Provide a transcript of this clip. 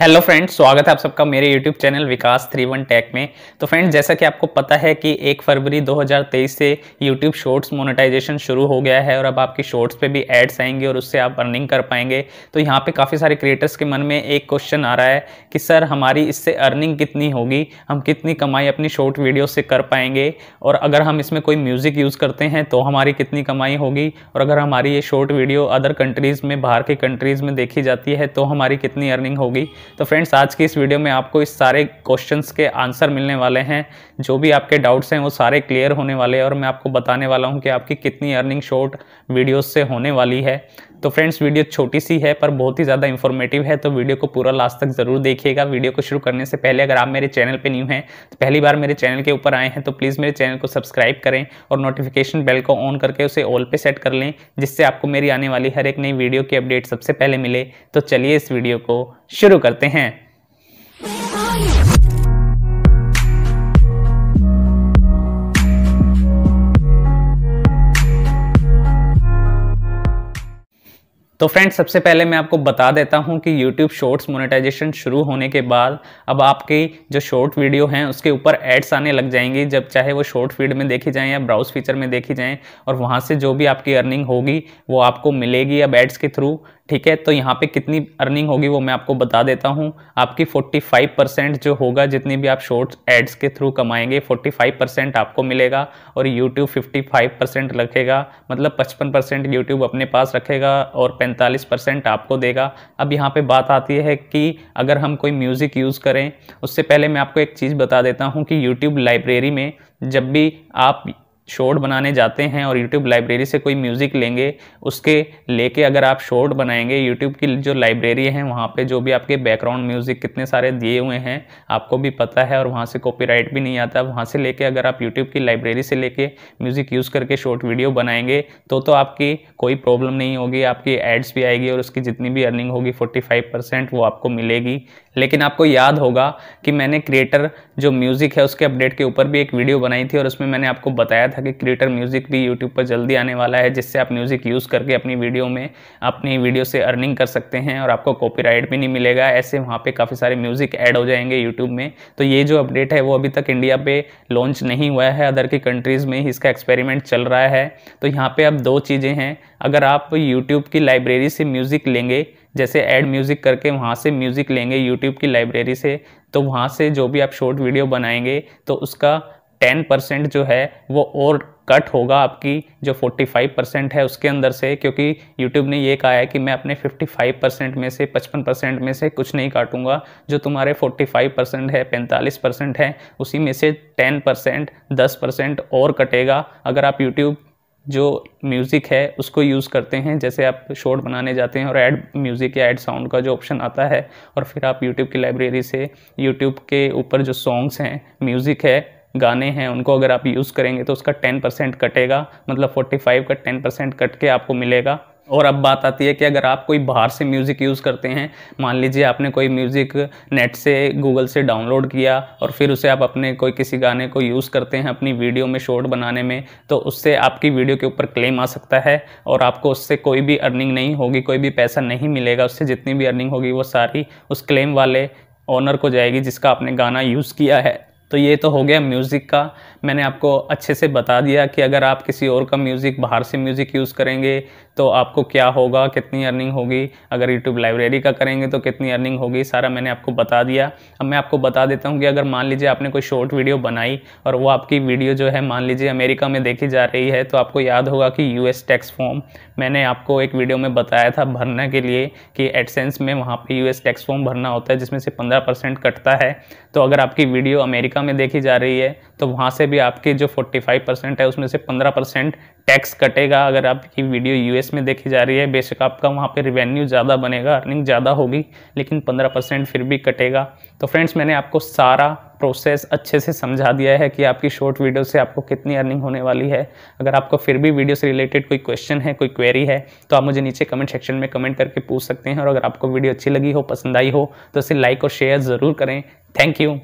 hello friends स्वागत है आप सबका मेरे YouTube channel Vikas three one tech में तो फ्रेंड्स जैसा कि आपको पता है कि एक फरवरी 2023 से यूट्यूब शॉर्ट्स मोनेटाइजेशन शुरू हो गया है और अब आपकी शॉर्ट्स पे भी एड्स आएंगे और उससे आप अर्निंग कर पाएंगे तो यहाँ पे काफ़ी सारे क्रिएटर्स के मन में एक क्वेश्चन आ रहा है कि सर हमारी इससे अर्निंग कितनी होगी हम कितनी कमाई अपनी शॉर्ट वीडियो से कर पाएंगे और अगर हम इसमें कोई म्यूज़िक यूज़ करते हैं तो हमारी कितनी कमाई होगी और अगर हमारी ये शॉर्ट वीडियो अदर कंट्रीज़ में बाहर की कंट्रीज़ में देखी जाती है तो हमारी कितनी अर्निंग होगी तो फ्रेंड्स आज की इस वीडियो में आपको इस सारे क्वेश्चंस के आंसर मिलने वाले हैं जो भी आपके डाउट्स हैं वो सारे क्लियर होने वाले हैं और मैं आपको बताने वाला हूँ कि आपकी कितनी अर्निंग शॉर्ट वीडियोस से होने वाली है तो फ्रेंड्स वीडियो छोटी सी है पर बहुत ही ज़्यादा इन्फॉर्मेटिव है तो वीडियो को पूरा लास्ट तक ज़रूर देखिएगा वीडियो को शुरू करने से पहले अगर आप मेरे चैनल पर न्यू हैं तो पहली बार मेरे चैनल के ऊपर आए हैं तो प्लीज़ मेरे चैनल को सब्सक्राइब करें और नोटिफिकेशन बेल को ऑन करके उसे ऑल पे सेट कर लें जिससे आपको मेरी आने वाली हर एक नई वीडियो की अपडेट सबसे पहले मिले तो चलिए इस वीडियो को शुरू करते हैं तो फ्रेंड्स सबसे पहले मैं आपको बता देता हूं कि YouTube शॉर्ट्स मोनेटाइजेशन शुरू होने के बाद अब आपकी जो शॉर्ट वीडियो हैं उसके ऊपर एड्स आने लग जाएंगी जब चाहे वो शॉर्ट फीड में देखी जाएं या ब्राउज फीचर में देखी जाएं और वहां से जो भी आपकी अर्निंग होगी वो आपको मिलेगी अब एड्स के थ्रू ठीक है तो यहाँ पे कितनी अर्निंग होगी वो मैं आपको बता देता हूँ आपकी 45 परसेंट जो होगा जितनी भी आप शॉर्ट्स एड्स के थ्रू कमाएंगे 45 परसेंट आपको मिलेगा और यूट्यूब 55 परसेंट रखेगा मतलब 55 परसेंट यूट्यूब अपने पास रखेगा और 45 परसेंट आपको देगा अब यहाँ पे बात आती है कि अगर हम कोई म्यूज़िक यूज़ करें उससे पहले मैं आपको एक चीज़ बता देता हूँ कि यूट्यूब लाइब्रेरी में जब भी आप शॉर्ट बनाने जाते हैं और यूट्यूब लाइब्रेरी से कोई म्यूज़िक लेंगे उसके लेके अगर आप शॉर्ट बनाएंगे यूट्यूब की जो लाइब्रेरी है वहाँ पे जो भी आपके बैकग्राउंड म्यूज़िक कितने सारे दिए हुए हैं आपको भी पता है और वहाँ से कॉपीराइट भी नहीं आता वहाँ से लेके अगर आप यूट्यूब की लाइब्रेरी से लेके म्यूज़िक यूज़ करके शॉर्ट वीडियो बनाएंगे तो तो आपकी कोई प्रॉब्लम नहीं होगी आपकी एड्स भी आएगी और उसकी जितनी भी अर्निंग होगी फोर्टी वो आपको मिलेगी लेकिन आपको याद होगा कि मैंने क्रिएटर जो म्यूज़िक है उसके अपडेट के ऊपर भी एक वीडियो बनाई थी और उसमें मैंने आपको बताया था कि क्रिएटर म्यूज़िक भी यूट्यूब पर जल्दी आने वाला है जिससे आप म्यूज़िक यूज़ करके अपनी वीडियो में अपनी वीडियो से अर्निंग कर सकते हैं और आपको कॉपीराइट भी नहीं मिलेगा ऐसे वहाँ पर काफ़ी सारे म्यूज़िक ऐड हो जाएंगे यूट्यूब में तो ये जो अपडेट है वो अभी तक इंडिया पर लॉन्च नहीं हुआ है अदर की कंट्रीज़ में ही इसका एक्सपेरिमेंट चल रहा है तो यहाँ पर अब दो चीज़ें हैं अगर आप यूट्यूब की लाइब्रेरी से म्यूज़िक लेंगे जैसे ऐड म्यूज़िक करके वहाँ से म्यूज़िक लेंगे यूट्यूब की लाइब्रेरी से तो वहाँ से जो भी आप शॉर्ट वीडियो बनाएंगे तो उसका टेन परसेंट जो है वो और कट होगा आपकी जो फोर्टी फाइव परसेंट है उसके अंदर से क्योंकि यूट्यूब ने ये कहा है कि मैं अपने फिफ्टी फाइव परसेंट में से पचपन परसेंट में से कुछ नहीं काटूंगा जो तुम्हारे फोर्टी फाइव परसेंट है पैंतालीस परसेंट है उसी में से टेन परसेंट दस परसेंट और कटेगा अगर आप यूट्यूब जो म्यूज़िक है उसको यूज़ करते हैं जैसे आप शॉर्ट बनाने जाते हैं और ऐड म्यूज़िक या ऐड साउंड का जो ऑप्शन आता है और फिर आप यूट्यूब की लाइब्रेरी से यूट्यूब के ऊपर जो सॉन्ग्स हैं म्यूज़िक है गाने हैं उनको अगर आप यूज़ करेंगे तो उसका टेन परसेंट कटेगा मतलब फोर्टी फाइव का टेन परसेंट कट के आपको मिलेगा और अब बात आती है कि अगर आप कोई बाहर से म्यूज़िक यूज़ करते हैं मान लीजिए आपने कोई म्यूज़िक नेट से गूगल से डाउनलोड किया और फिर उसे आप अपने कोई किसी गाने को यूज़ करते हैं अपनी वीडियो में शॉर्ट बनाने में तो उससे आपकी वीडियो के ऊपर क्लेम आ सकता है और आपको उससे कोई भी अर्निंग नहीं होगी कोई भी पैसा नहीं मिलेगा उससे जितनी भी अर्निंग होगी वो सारी उस क्लेम वाले ऑनर को जाएगी जिसका आपने गाना यूज़ किया है तो ये तो हो गया म्यूज़िक का मैंने आपको अच्छे से बता दिया कि अगर आप किसी और का म्यूज़िक बाहर से म्यूज़िक यूज़ करेंगे तो आपको क्या होगा कितनी अर्निंग होगी अगर यूट्यूब लाइब्रेरी का करेंगे तो कितनी अर्निंग होगी सारा मैंने आपको बता दिया अब मैं आपको बता देता हूँ कि अगर मान लीजिए आपने कोई शॉर्ट वीडियो बनाई और वो आपकी वीडियो जो है मान लीजिए अमेरिका में देखी जा रही है तो आपको याद होगा कि यू टैक्स फॉर्म मैंने आपको एक वीडियो में बताया था भरने के लिए कि एडसेंस में वहाँ पर यू टैक्स फॉर्म भरना होता है जिसमें से पंद्रह कटता है तो अगर आपकी वीडियो अमेरिका अमेरिका में देखी जा रही है तो वहाँ से भी आपकी जो 45 परसेंट है उसमें से 15 परसेंट टैक्स कटेगा अगर आपकी वीडियो यूएस में देखी जा रही है बेशक आपका वहाँ पे रिवेन्यू ज़्यादा बनेगा अर्निंग ज़्यादा होगी लेकिन 15 परसेंट फिर भी कटेगा तो फ्रेंड्स मैंने आपको सारा प्रोसेस अच्छे से समझा दिया है कि आपकी शॉर्ट वीडियो से आपको कितनी अर्निंग होने वाली है अगर आपको फिर भी वीडियो से रिलेटेड कोई क्वेश्चन है कोई क्वेरी है तो आप मुझे नीचे कमेंट सेक्शन में कमेंट करके पूछ सकते हैं और अगर आपको वीडियो अच्छी लगी हो पसंद आई हो तो इसे लाइक और शेयर ज़रूर करें थैंक यू